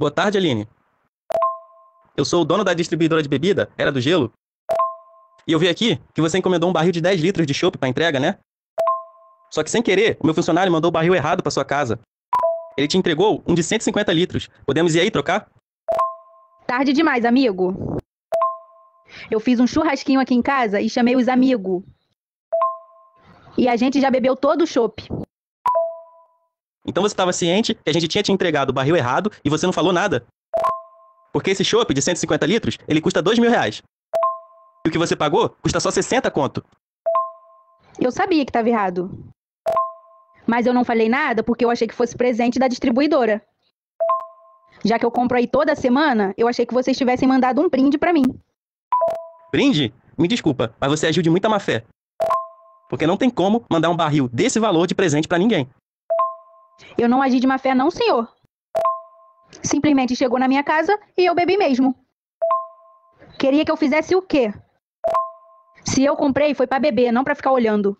Boa tarde, Aline. Eu sou o dono da distribuidora de bebida, Era do Gelo. E eu vi aqui que você encomendou um barril de 10 litros de chope para entrega, né? Só que sem querer, o meu funcionário mandou o barril errado para sua casa. Ele te entregou um de 150 litros. Podemos ir aí trocar? Tarde demais, amigo. Eu fiz um churrasquinho aqui em casa e chamei os amigos. E a gente já bebeu todo o chope. Então você estava ciente que a gente tinha te entregado o barril errado e você não falou nada. Porque esse chopp de 150 litros, ele custa 2 mil reais. E o que você pagou custa só 60 conto. Eu sabia que estava errado. Mas eu não falei nada porque eu achei que fosse presente da distribuidora. Já que eu compro aí toda semana, eu achei que vocês tivessem mandado um brinde para mim. Brinde? Me desculpa, mas você agiu de muita má fé. Porque não tem como mandar um barril desse valor de presente para ninguém. Eu não agi de má fé, não, senhor. Simplesmente chegou na minha casa e eu bebi mesmo. Queria que eu fizesse o quê? Se eu comprei, foi para beber, não para ficar olhando.